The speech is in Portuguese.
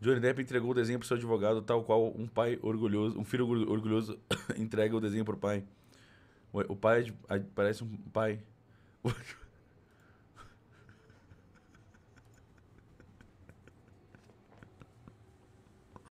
Johnny Depp entregou o desenho para seu advogado, tal qual um pai orgulhoso, um filho orgulhoso entrega o desenho para o pai. O pai parece um pai.